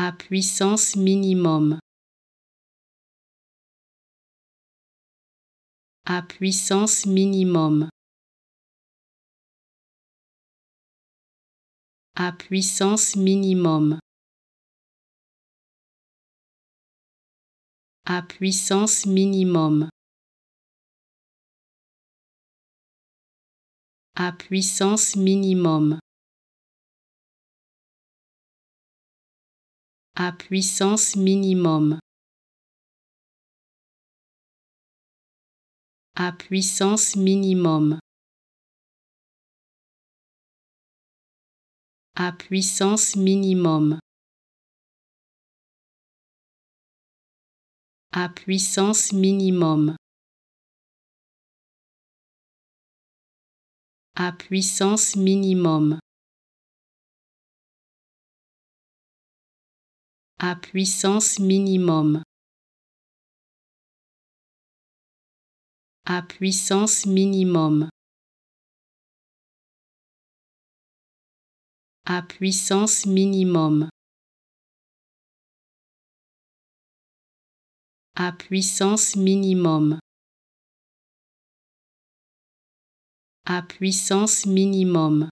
à puissance minimum. à puissance minimum. à puissance minimum. à puissance minimum. à puissance minimum. à puissance minimum. à puissance minimum. à puissance minimum. à puissance minimum. à puissance minimum. à puissance minimum à puissance minimum à puissance minimum à puissance minimum à puissance minimum